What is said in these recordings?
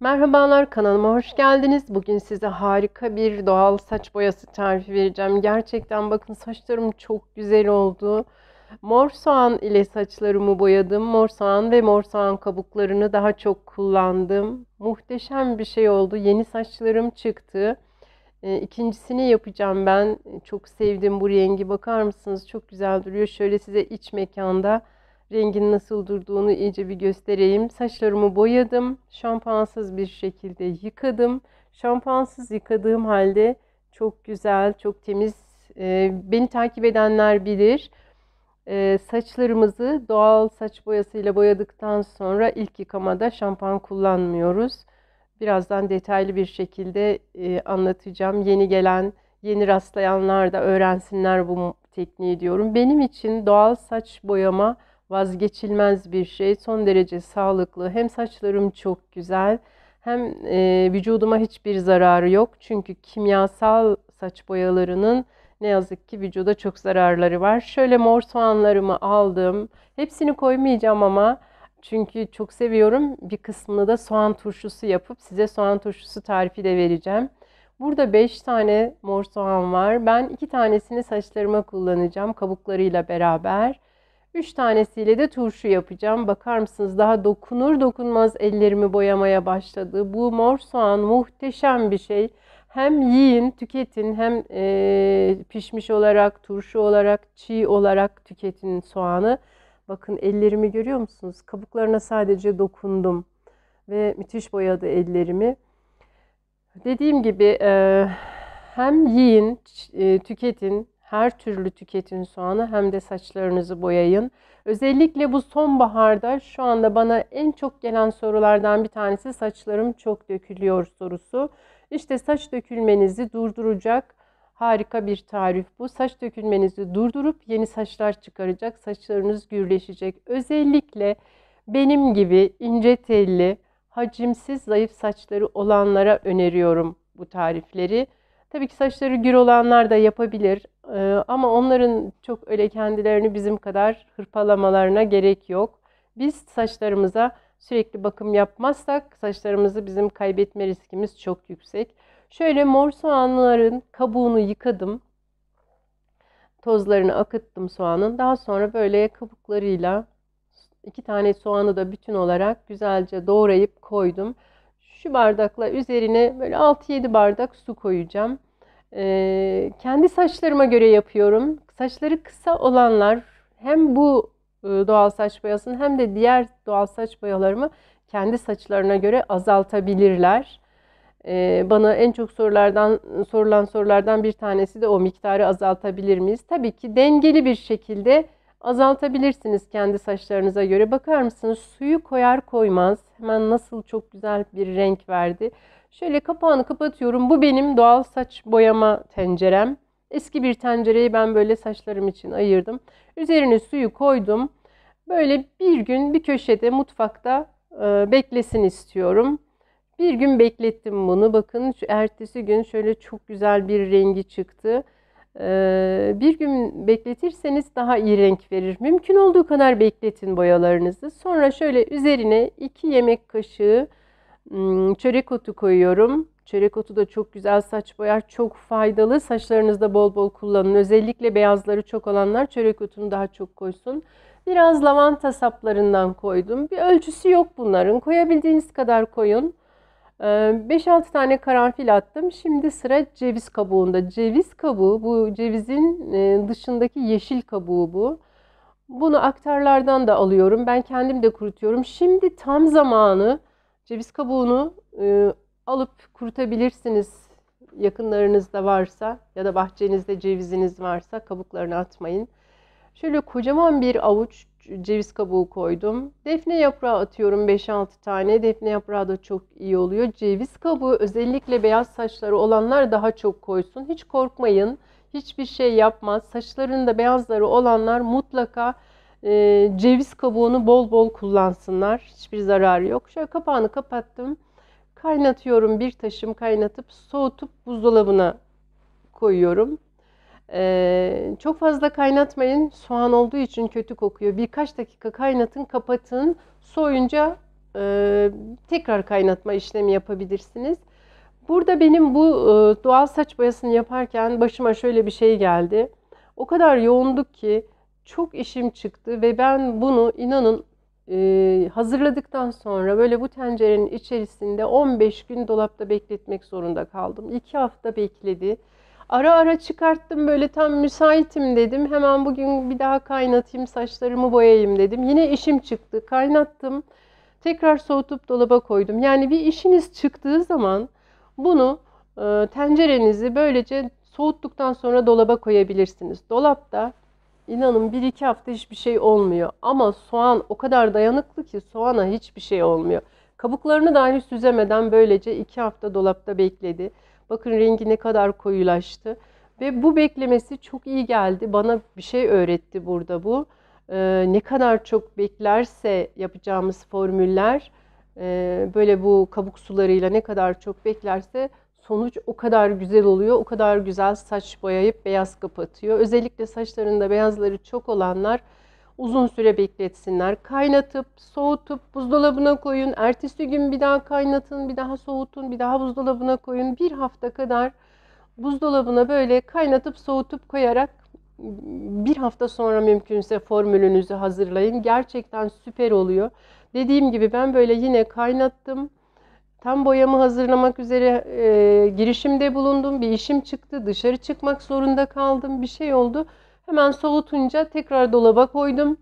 Merhabalar kanalıma hoş geldiniz. Bugün size harika bir doğal saç boyası tarifi vereceğim. Gerçekten bakın saçlarım çok güzel oldu. Mor soğan ile saçlarımı boyadım. Mor soğan ve mor soğan kabuklarını daha çok kullandım. Muhteşem bir şey oldu. Yeni saçlarım çıktı. Ee, ikincisini yapacağım ben. Çok sevdim bu rengi. Bakar mısınız? Çok güzel duruyor. Şöyle size iç mekanda Rengini nasıl durduğunu iyice bir göstereyim. Saçlarımı boyadım. Şampuansız bir şekilde yıkadım. Şampuansız yıkadığım halde çok güzel, çok temiz. E, beni takip edenler bilir. E, saçlarımızı doğal saç boyasıyla boyadıktan sonra ilk yıkamada şampuan kullanmıyoruz. Birazdan detaylı bir şekilde e, anlatacağım. Yeni gelen, yeni rastlayanlar da öğrensinler bu tekniği diyorum. Benim için doğal saç boyama vazgeçilmez bir şey. Son derece sağlıklı. Hem saçlarım çok güzel hem e, vücuduma hiçbir zararı yok. Çünkü kimyasal saç boyalarının ne yazık ki vücuda çok zararları var. Şöyle mor soğanlarımı aldım. Hepsini koymayacağım ama çünkü çok seviyorum. Bir kısmını da soğan turşusu yapıp size soğan turşusu tarifi de vereceğim. Burada 5 tane mor soğan var. Ben 2 tanesini saçlarıma kullanacağım kabuklarıyla beraber. 3 tanesiyle de turşu yapacağım. Bakar mısınız daha dokunur dokunmaz ellerimi boyamaya başladı. Bu mor soğan muhteşem bir şey. Hem yiyin, tüketin hem e, pişmiş olarak, turşu olarak, çiğ olarak tüketin soğanı. Bakın ellerimi görüyor musunuz? Kabuklarına sadece dokundum ve müthiş boyadı ellerimi. Dediğim gibi e, hem yiyin, e, tüketin, her türlü tüketin soğanı hem de saçlarınızı boyayın. Özellikle bu sonbaharda şu anda bana en çok gelen sorulardan bir tanesi saçlarım çok dökülüyor sorusu. İşte saç dökülmenizi durduracak harika bir tarif bu. Saç dökülmenizi durdurup yeni saçlar çıkaracak, saçlarınız gürleşecek. Özellikle benim gibi ince telli, hacimsiz, zayıf saçları olanlara öneriyorum bu tarifleri. Tabii ki saçları gür olanlar da yapabilir ee, ama onların çok öyle kendilerini bizim kadar hırpalamalarına gerek yok. Biz saçlarımıza sürekli bakım yapmazsak saçlarımızı bizim kaybetme riskimiz çok yüksek. Şöyle mor soğanların kabuğunu yıkadım. Tozlarını akıttım soğanın. Daha sonra böyle kabuklarıyla iki tane soğanı da bütün olarak güzelce doğrayıp koydum. Şu bardakla üzerine böyle 6-7 bardak su koyacağım. E, kendi saçlarıma göre yapıyorum. Saçları kısa olanlar hem bu doğal saç boyasını hem de diğer doğal saç boyalarımı kendi saçlarına göre azaltabilirler. Ee, bana en çok sorulardan sorulan sorulardan bir tanesi de o miktarı azaltabilir miyiz? Tabii ki dengeli bir şekilde Azaltabilirsiniz kendi saçlarınıza göre. Bakar mısınız suyu koyar koymaz hemen nasıl çok güzel bir renk verdi. Şöyle kapağını kapatıyorum. Bu benim doğal saç boyama tencerem. Eski bir tencereyi ben böyle saçlarım için ayırdım. Üzerine suyu koydum. Böyle bir gün bir köşede mutfakta e, beklesin istiyorum. Bir gün beklettim bunu. Bakın ertesi gün şöyle çok güzel bir rengi çıktı. Ee, bir gün bekletirseniz daha iyi renk verir. Mümkün olduğu kadar bekletin boyalarınızı. Sonra şöyle üzerine 2 yemek kaşığı hmm, çörek otu koyuyorum. Çörek otu da çok güzel saç boyar, çok faydalı. Saçlarınızda bol bol kullanın. Özellikle beyazları çok olanlar çörek otunu daha çok koysun. Biraz lavanta saplarından koydum. Bir ölçüsü yok bunların. Koyabildiğiniz kadar koyun. 5-6 ee, tane karanfil attım. Şimdi sıra ceviz kabuğunda. Ceviz kabuğu bu cevizin e, dışındaki yeşil kabuğu bu. Bunu aktarlardan da alıyorum. Ben kendim de kurutuyorum. Şimdi tam zamanı ceviz kabuğunu e, alıp kurutabilirsiniz. Yakınlarınızda varsa ya da bahçenizde ceviziniz varsa kabuklarını atmayın. Şöyle kocaman bir avuç ceviz kabuğu koydum. Defne yaprağı atıyorum 5-6 tane. Defne yaprağı da çok iyi oluyor. Ceviz kabuğu özellikle beyaz saçları olanlar daha çok koysun. Hiç korkmayın. Hiçbir şey yapmaz. Saçlarında beyazları olanlar mutlaka e, ceviz kabuğunu bol bol kullansınlar. Hiçbir zararı yok. Şöyle kapağını kapattım. Kaynatıyorum bir taşım kaynatıp soğutup buzdolabına koyuyorum. Ee, çok fazla kaynatmayın. Soğan olduğu için kötü kokuyor. Birkaç dakika kaynatın, kapatın. Soyunca e, tekrar kaynatma işlemi yapabilirsiniz. Burada benim bu e, doğal saç boyasını yaparken başıma şöyle bir şey geldi. O kadar yoğunduk ki çok işim çıktı ve ben bunu inanın e, hazırladıktan sonra böyle bu tencerenin içerisinde 15 gün dolapta bekletmek zorunda kaldım. 2 hafta bekledi. Ara ara çıkarttım böyle tam müsaitim dedim. Hemen bugün bir daha kaynatayım saçlarımı boyayayım dedim. Yine işim çıktı. Kaynattım. Tekrar soğutup dolaba koydum. Yani bir işiniz çıktığı zaman bunu e, tencerenizi böylece soğuttuktan sonra dolaba koyabilirsiniz. Dolapta inanın bir iki hafta hiçbir şey olmuyor. Ama soğan o kadar dayanıklı ki soğana hiçbir şey olmuyor. Kabuklarını dahi süzemeden böylece iki hafta dolapta bekledi. Bakın rengi ne kadar koyulaştı. Ve bu beklemesi çok iyi geldi. Bana bir şey öğretti burada bu. Ee, ne kadar çok beklerse yapacağımız formüller e, böyle bu kabuk sularıyla ne kadar çok beklerse sonuç o kadar güzel oluyor. O kadar güzel saç boyayıp beyaz kapatıyor. Özellikle saçlarında beyazları çok olanlar uzun süre bekletsinler. Kaynatıp, soğutup buzdolabına koyun. Ertesi gün bir daha kaynatın, bir daha soğutun, bir daha buzdolabına koyun. Bir hafta kadar buzdolabına böyle kaynatıp soğutup koyarak bir hafta sonra mümkünse formülünüzü hazırlayın. Gerçekten süper oluyor. Dediğim gibi ben böyle yine kaynattım. Tam boyamı hazırlamak üzere e, girişimde bulundum. Bir işim çıktı. Dışarı çıkmak zorunda kaldım. Bir şey oldu. Hemen soğutunca tekrar dolaba koydum.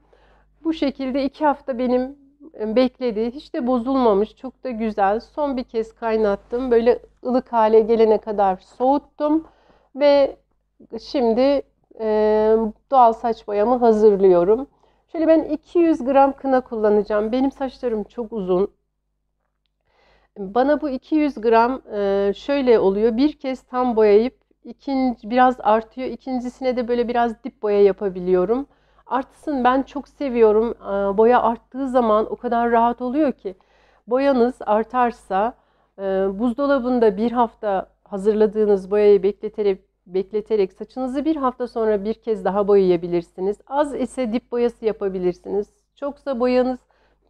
Bu şekilde iki hafta benim e, bekledi. Hiç de bozulmamış. Çok da güzel. Son bir kez kaynattım. Böyle ılık hale gelene kadar soğuttum. Ve şimdi e, doğal saç boyamı hazırlıyorum. Şöyle ben 200 gram kına kullanacağım. Benim saçlarım çok uzun. Bana bu 200 gram e, şöyle oluyor. Bir kez tam boyayıp İkinci, biraz artıyor. İkincisine de böyle biraz dip boya yapabiliyorum. Artsın ben çok seviyorum. Boya arttığı zaman o kadar rahat oluyor ki. Boyanız artarsa e, buzdolabında bir hafta hazırladığınız boyayı bekleterek, bekleterek saçınızı bir hafta sonra bir kez daha boyayabilirsiniz. Az ise dip boyası yapabilirsiniz. Çoksa boyanız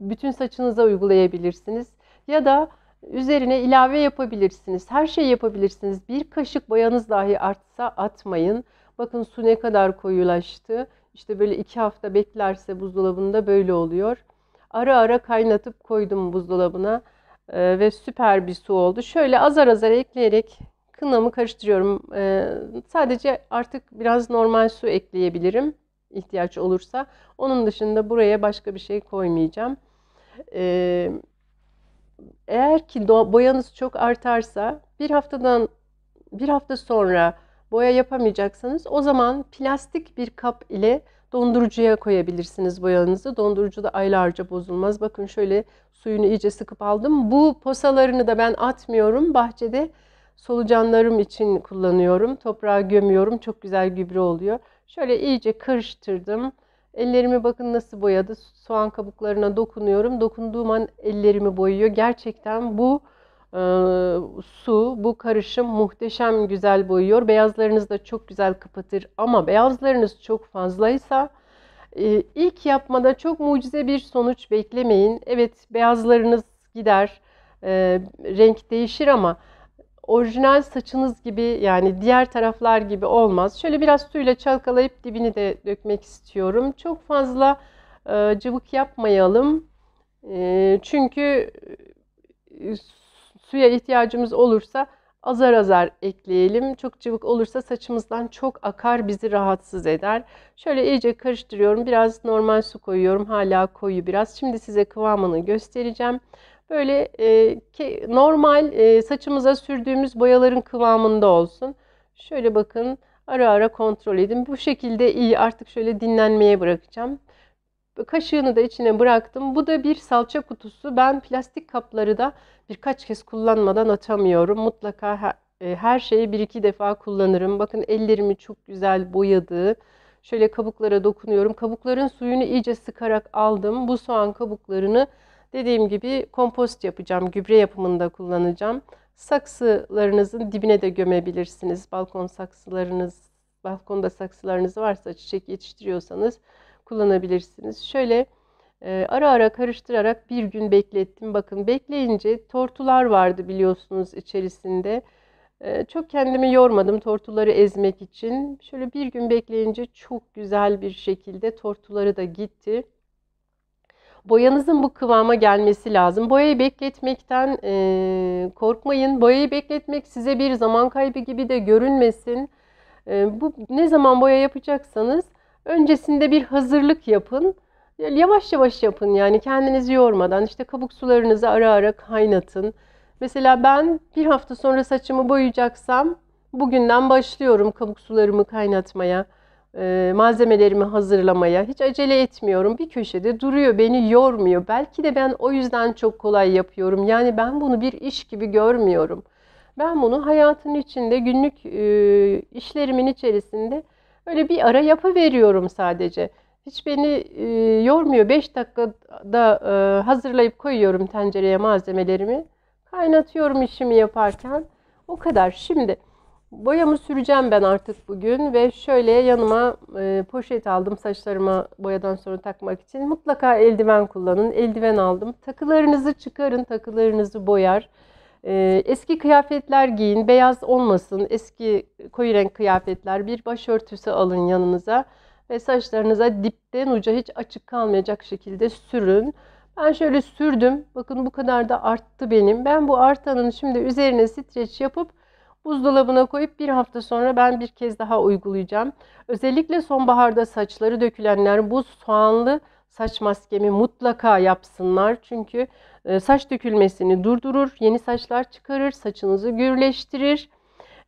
bütün saçınıza uygulayabilirsiniz. Ya da Üzerine ilave yapabilirsiniz. Her şeyi yapabilirsiniz. Bir kaşık boyanız dahi artsa atmayın. Bakın su ne kadar koyulaştı. İşte böyle iki hafta beklerse buzdolabında böyle oluyor. Ara ara kaynatıp koydum buzdolabına ee, ve süper bir su oldu. Şöyle azar azar ekleyerek kınamı karıştırıyorum. Ee, sadece artık biraz normal su ekleyebilirim ihtiyaç olursa. Onun dışında buraya başka bir şey koymayacağım. Ee, eğer ki boyanız çok artarsa bir haftadan bir hafta sonra boya yapamayacaksanız o zaman plastik bir kap ile dondurucuya koyabilirsiniz boyanızı. Dondurucuda aylarca bozulmaz. Bakın şöyle suyunu iyice sıkıp aldım. Bu posalarını da ben atmıyorum. Bahçede solucanlarım için kullanıyorum. Toprağa gömüyorum. Çok güzel gübre oluyor. Şöyle iyice karıştırdım. Ellerimi bakın nasıl boyadı. Soğan kabuklarına dokunuyorum. Dokunduğum an ellerimi boyuyor. Gerçekten bu e, su, bu karışım muhteşem güzel boyuyor. Beyazlarınız da çok güzel kapatır. Ama beyazlarınız çok fazlaysa e, ilk yapmada çok mucize bir sonuç beklemeyin. Evet beyazlarınız gider, e, renk değişir ama orijinal saçınız gibi yani diğer taraflar gibi olmaz. Şöyle biraz suyla çalkalayıp dibini de dökmek istiyorum. Çok fazla e, cıvık yapmayalım. E, çünkü e, suya ihtiyacımız olursa azar azar ekleyelim. Çok cıvık olursa saçımızdan çok akar bizi rahatsız eder. Şöyle iyice karıştırıyorum. Biraz normal su koyuyorum. Hala koyu biraz. Şimdi size kıvamını göstereceğim. Böyle e, ki, normal e, saçımıza sürdüğümüz boyaların kıvamında olsun. Şöyle bakın ara ara kontrol edin. Bu şekilde iyi artık şöyle dinlenmeye bırakacağım. Kaşığını da içine bıraktım. Bu da bir salça kutusu. Ben plastik kapları da birkaç kez kullanmadan atamıyorum. Mutlaka her, e, her şeyi bir iki defa kullanırım. Bakın ellerimi çok güzel boyadı. Şöyle kabuklara dokunuyorum. Kabukların suyunu iyice sıkarak aldım. Bu soğan kabuklarını Dediğim gibi kompost yapacağım, gübre yapımında kullanacağım. Saksılarınızın dibine de gömebilirsiniz. Balkon saksılarınız, balkonda saksılarınız varsa çiçek yetiştiriyorsanız kullanabilirsiniz. Şöyle e, ara ara karıştırarak bir gün beklettim. Bakın bekleyince tortular vardı biliyorsunuz içerisinde. E, çok kendimi yormadım tortuları ezmek için. Şöyle bir gün bekleyince çok güzel bir şekilde tortuları da gitti. Boyanızın bu kıvama gelmesi lazım. Boyayı bekletmekten e, korkmayın. Boyayı bekletmek size bir zaman kaybı gibi de görünmesin. E, bu ne zaman boya yapacaksanız öncesinde bir hazırlık yapın. Yavaş yavaş yapın yani kendinizi yormadan işte kabuk sularınızı ara ara kaynatın. Mesela ben bir hafta sonra saçımı boyayacaksam bugünden başlıyorum kabuk sularımı kaynatmaya. E, malzemelerimi hazırlamaya hiç acele etmiyorum. Bir köşede duruyor, beni yormuyor. Belki de ben o yüzden çok kolay yapıyorum. Yani ben bunu bir iş gibi görmüyorum. Ben bunu hayatın içinde, günlük e, işlerimin içerisinde öyle bir ara yapı veriyorum sadece. Hiç beni e, yormuyor. 5 dakikada hazırlayıp koyuyorum tencereye malzemelerimi. Kaynatıyorum işimi yaparken. O kadar. Şimdi Boyamı süreceğim ben artık bugün ve şöyle yanıma e, poşet aldım saçlarıma boyadan sonra takmak için. Mutlaka eldiven kullanın. Eldiven aldım. Takılarınızı çıkarın, takılarınızı boyar. E, eski kıyafetler giyin, beyaz olmasın. Eski koyu renk kıyafetler, bir başörtüsü alın yanınıza ve saçlarınıza dipten uca hiç açık kalmayacak şekilde sürün. Ben şöyle sürdüm. Bakın bu kadar da arttı benim. Ben bu artanın şimdi üzerine streç yapıp Buzdolabına koyup bir hafta sonra ben bir kez daha uygulayacağım. Özellikle sonbaharda saçları dökülenler bu soğanlı saç maskemi mutlaka yapsınlar. Çünkü e, saç dökülmesini durdurur, yeni saçlar çıkarır, saçınızı gürleştirir.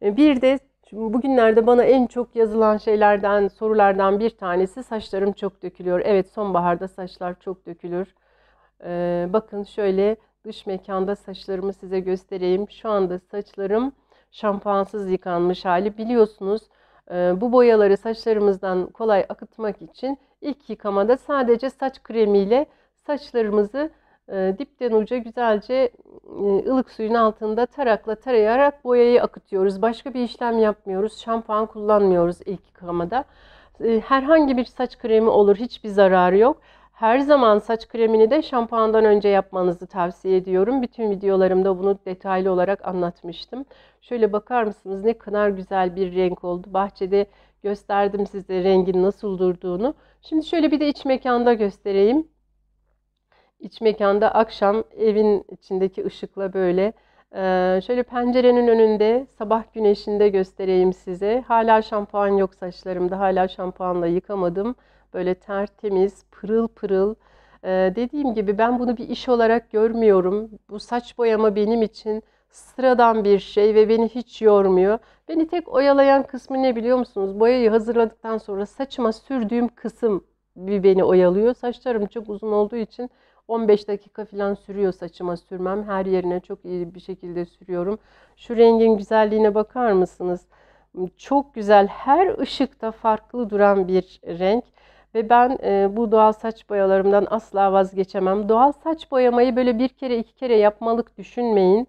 E, bir de bugünlerde bana en çok yazılan şeylerden, sorulardan bir tanesi saçlarım çok dökülüyor. Evet sonbaharda saçlar çok dökülür. E, bakın şöyle dış mekanda saçlarımı size göstereyim. Şu anda saçlarım şampuansız yıkanmış hali biliyorsunuz. Ee, bu boyaları saçlarımızdan kolay akıtmak için ilk yıkamada sadece saç kremiyle saçlarımızı e, dipten uca güzelce e, ılık suyun altında tarakla tarayarak boyayı akıtıyoruz. Başka bir işlem yapmıyoruz. Şampuan kullanmıyoruz ilk yıkamada. E, herhangi bir saç kremi olur. Hiçbir zararı yok. Her zaman saç kremini de şampuandan önce yapmanızı tavsiye ediyorum. Bütün videolarımda bunu detaylı olarak anlatmıştım. Şöyle bakar mısınız ne kadar güzel bir renk oldu. Bahçede gösterdim size rengin nasıl durduğunu. Şimdi şöyle bir de iç mekanda göstereyim. İç mekanda akşam evin içindeki ışıkla böyle şöyle pencerenin önünde sabah güneşinde göstereyim size. Hala şampuan yok saçlarımda. Hala şampuanla yıkamadım. Böyle tertemiz, pırıl pırıl. Ee, dediğim gibi ben bunu bir iş olarak görmüyorum. Bu saç boyama benim için sıradan bir şey ve beni hiç yormuyor. Beni tek oyalayan kısmı ne biliyor musunuz? Boyayı hazırladıktan sonra saçıma sürdüğüm kısım bir beni oyalıyor. Saçlarım çok uzun olduğu için 15 dakika falan sürüyor saçıma sürmem. Her yerine çok iyi bir şekilde sürüyorum. Şu rengin güzelliğine bakar mısınız? Çok güzel. Her ışıkta farklı duran bir renk. Ve ben e, bu doğal saç boyalarımdan asla vazgeçemem. Doğal saç boyamayı böyle bir kere iki kere yapmalık düşünmeyin.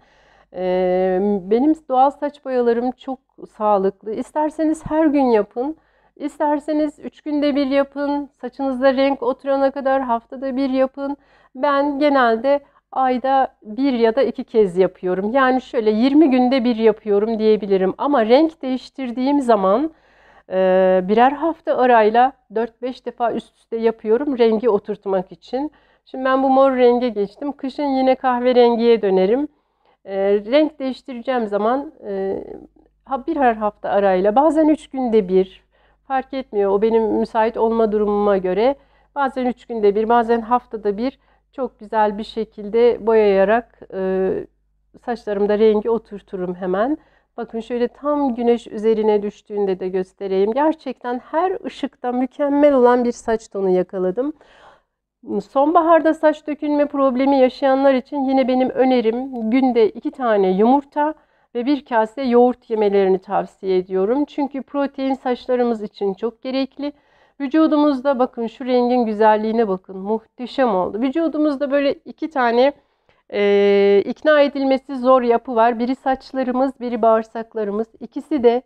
E, benim doğal saç boyalarım çok sağlıklı. İsterseniz her gün yapın. İsterseniz 3 günde bir yapın. Saçınızda renk oturana kadar haftada bir yapın. Ben genelde ayda bir ya da iki kez yapıyorum. Yani şöyle 20 günde bir yapıyorum diyebilirim. Ama renk değiştirdiğim zaman ee, birer hafta arayla 4-5 defa üst üste yapıyorum rengi oturtmak için. Şimdi ben bu mor renge geçtim. Kışın yine kahverengiye dönerim. Ee, renk değiştireceğim zaman e, bir her hafta arayla bazen 3 günde bir fark etmiyor. O benim müsait olma durumuma göre bazen 3 günde bir bazen haftada bir çok güzel bir şekilde boyayarak e, saçlarımda rengi oturturum hemen. Bakın şöyle tam güneş üzerine düştüğünde de göstereyim. Gerçekten her ışıkta mükemmel olan bir saç tonu yakaladım. Sonbaharda saç dökülme problemi yaşayanlar için yine benim önerim günde iki tane yumurta ve bir kase yoğurt yemelerini tavsiye ediyorum. Çünkü protein saçlarımız için çok gerekli. Vücudumuzda bakın şu rengin güzelliğine bakın muhteşem oldu. Vücudumuzda böyle iki tane e, ikna edilmesi zor yapı var. Biri saçlarımız, biri bağırsaklarımız. İkisi de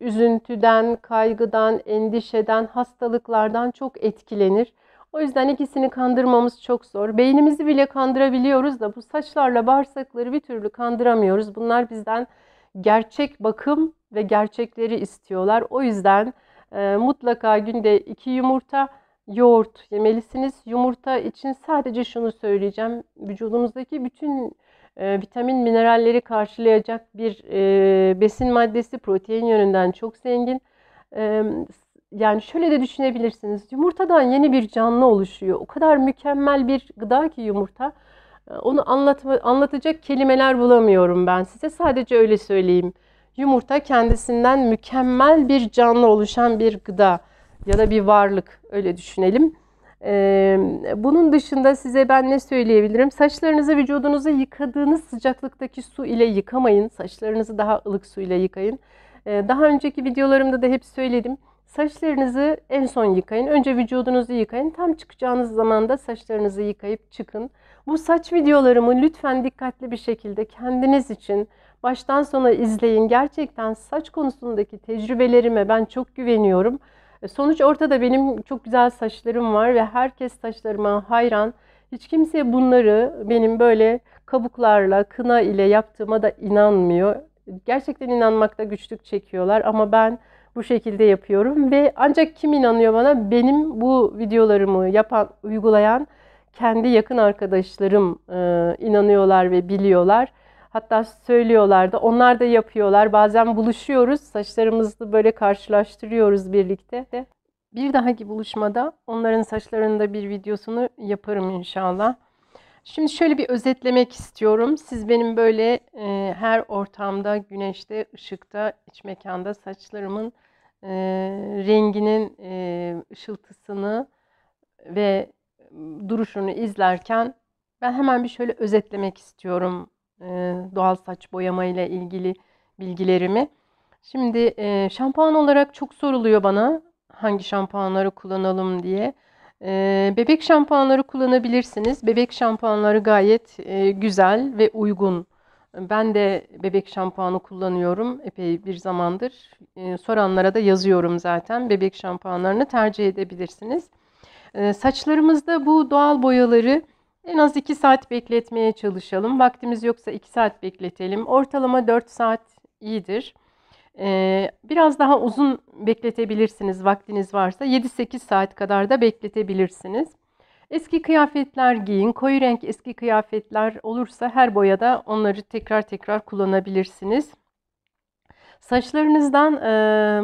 üzüntüden, kaygıdan, endişeden, hastalıklardan çok etkilenir. O yüzden ikisini kandırmamız çok zor. Beynimizi bile kandırabiliyoruz da bu saçlarla bağırsakları bir türlü kandıramıyoruz. Bunlar bizden gerçek bakım ve gerçekleri istiyorlar. O yüzden e, mutlaka günde iki yumurta yoğurt yemelisiniz. Yumurta için sadece şunu söyleyeceğim. Vücudumuzdaki bütün e, vitamin mineralleri karşılayacak bir e, besin maddesi protein yönünden çok zengin. E, yani şöyle de düşünebilirsiniz. Yumurtadan yeni bir canlı oluşuyor. O kadar mükemmel bir gıda ki yumurta. E, onu anlatma, anlatacak kelimeler bulamıyorum ben size. Sadece öyle söyleyeyim. Yumurta kendisinden mükemmel bir canlı oluşan bir gıda ya da bir varlık öyle düşünelim. Ee, bunun dışında size ben ne söyleyebilirim? Saçlarınızı vücudunuzu yıkadığınız sıcaklıktaki su ile yıkamayın. Saçlarınızı daha ılık su ile yıkayın. Ee, daha önceki videolarımda da hep söyledim. Saçlarınızı en son yıkayın. Önce vücudunuzu yıkayın. Tam çıkacağınız zaman da saçlarınızı yıkayıp çıkın. Bu saç videolarımı lütfen dikkatli bir şekilde kendiniz için baştan sona izleyin. Gerçekten saç konusundaki tecrübelerime ben çok güveniyorum. E, sonuç ortada benim çok güzel saçlarım var ve herkes saçlarıma hayran. Hiç kimse bunları benim böyle kabuklarla, kına ile yaptığıma da inanmıyor. Gerçekten inanmakta güçlük çekiyorlar ama ben bu şekilde yapıyorum ve ancak kim inanıyor bana? Benim bu videolarımı yapan, uygulayan kendi yakın arkadaşlarım e, inanıyorlar ve biliyorlar. Hatta söylüyorlardı. Onlar da yapıyorlar. Bazen buluşuyoruz. Saçlarımızı böyle karşılaştırıyoruz birlikte. De. Bir dahaki buluşmada onların saçlarında bir videosunu yaparım inşallah. Şimdi şöyle bir özetlemek istiyorum. Siz benim böyle e, her ortamda, güneşte, ışıkta, iç mekanda saçlarımın e, renginin e, ışıltısını ve duruşunu izlerken ben hemen bir şöyle özetlemek istiyorum e, doğal saç boyama ile ilgili bilgilerimi. Şimdi e, şampuan olarak çok soruluyor bana hangi şampuanları kullanalım diye. E, bebek şampuanları kullanabilirsiniz. Bebek şampuanları gayet güzel ve uygun. Ben de bebek şampuanı kullanıyorum epey bir zamandır. Soranlara da yazıyorum zaten. Bebek şampuanlarını tercih edebilirsiniz. Saçlarımızda bu doğal boyaları en az 2 saat bekletmeye çalışalım. Vaktimiz yoksa 2 saat bekletelim. Ortalama 4 saat iyidir. Ee, biraz daha uzun bekletebilirsiniz vaktiniz varsa. 7-8 saat kadar da bekletebilirsiniz. Eski kıyafetler giyin. Koyu renk eski kıyafetler olursa her boyada onları tekrar tekrar kullanabilirsiniz. Saçlarınızdan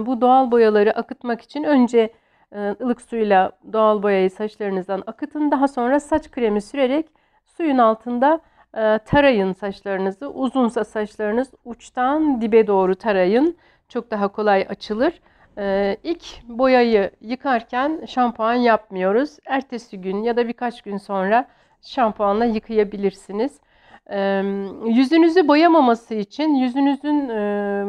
e, bu doğal boyaları akıtmak için önce e, ılık suyla doğal boyayı saçlarınızdan akıtın. Daha sonra saç kremi sürerek suyun altında e, tarayın saçlarınızı. Uzunsa saçlarınız uçtan dibe doğru tarayın. Çok daha kolay açılır. E, ilk boyayı yıkarken şampuan yapmıyoruz. Ertesi gün ya da birkaç gün sonra şampuanla yıkayabilirsiniz. Yüzünüzü boyamaması için yüzünüzün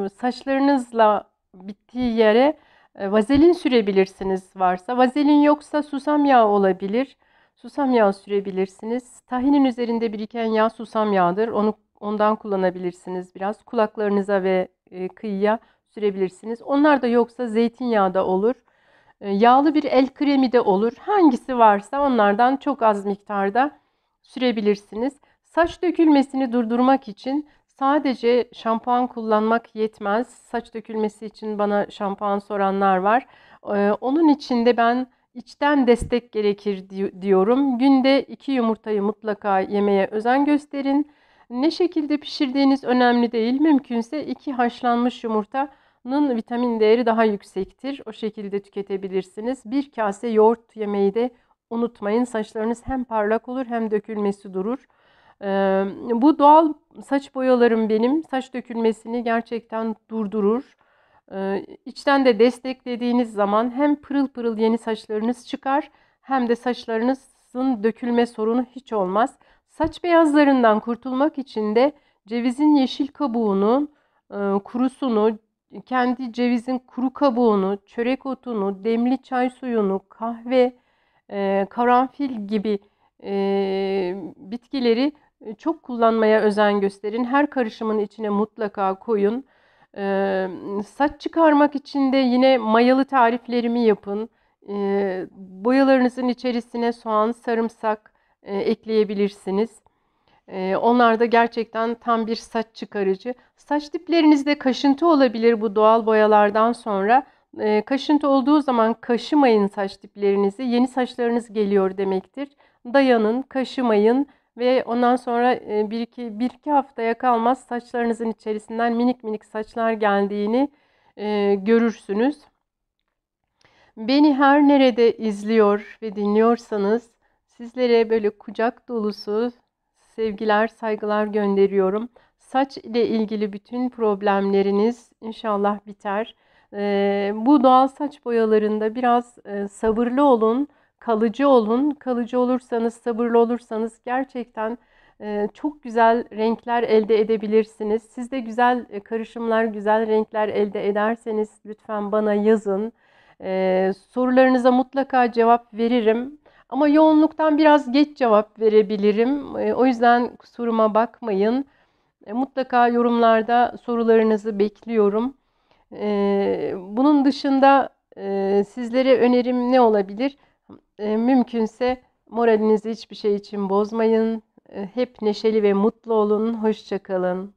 saçlarınızla bittiği yere e, vazelin sürebilirsiniz varsa. Vazelin yoksa susam yağı olabilir. Susam yağı sürebilirsiniz. Tahinin üzerinde biriken yağ susam yağıdır. Onu ondan kullanabilirsiniz biraz. Kulaklarınıza ve e, kıyıya sürebilirsiniz. Onlar da yoksa zeytinyağı da olur. E, yağlı bir el kremi de olur. Hangisi varsa onlardan çok az miktarda sürebilirsiniz. Saç dökülmesini durdurmak için Sadece şampuan kullanmak yetmez. Saç dökülmesi için bana şampuan soranlar var. onun için de ben içten destek gerekir diyorum. Günde iki yumurtayı mutlaka yemeye özen gösterin. Ne şekilde pişirdiğiniz önemli değil. Mümkünse iki haşlanmış yumurtanın vitamin değeri daha yüksektir. O şekilde tüketebilirsiniz. Bir kase yoğurt yemeyi de unutmayın. Saçlarınız hem parlak olur hem dökülmesi durur. Bu doğal saç boyalarım benim saç dökülmesini gerçekten durdurur. İçten de desteklediğiniz zaman hem pırıl pırıl yeni saçlarınız çıkar hem de saçlarınızın dökülme sorunu hiç olmaz. Saç beyazlarından kurtulmak için de cevizin yeşil kabuğunun kurusunu, kendi cevizin kuru kabuğunu, çörek otunu, demli çay suyunu, kahve, karanfil gibi bitkileri ee, çok kullanmaya özen gösterin. Her karışımın içine mutlaka koyun. Ee, saç çıkarmak için de yine mayalı tariflerimi yapın. Ee, boyalarınızın içerisine soğan, sarımsak e, ekleyebilirsiniz. onlar da gerçekten tam bir saç çıkarıcı. Saç diplerinizde kaşıntı olabilir bu doğal boyalardan sonra. kaşıntı olduğu zaman kaşımayın saç diplerinizi. Yeni saçlarınız geliyor demektir. Dayanın, kaşımayın ve ondan sonra e, bir iki bir iki haftaya kalmaz saçlarınızın içerisinden minik minik saçlar geldiğini e, görürsünüz. Beni her nerede izliyor ve dinliyorsanız sizlere böyle kucak dolusu sevgiler, saygılar gönderiyorum. Saç ile ilgili bütün problemleriniz inşallah biter. E, bu doğal saç boyalarında biraz e, sabırlı olun kalıcı olun. Kalıcı olursanız, sabırlı olursanız gerçekten e, çok güzel renkler elde edebilirsiniz. Siz de güzel e, karışımlar, güzel renkler elde ederseniz lütfen bana yazın. E, sorularınıza mutlaka cevap veririm. Ama yoğunluktan biraz geç cevap verebilirim. O yüzden kusuruma bakmayın. Mutlaka yorumlarda sorularınızı bekliyorum. Bunun dışında sizlere önerim ne olabilir? E, mümkünse moralinizi hiçbir şey için bozmayın. E, hep neşeli ve mutlu olun. Hoşçakalın.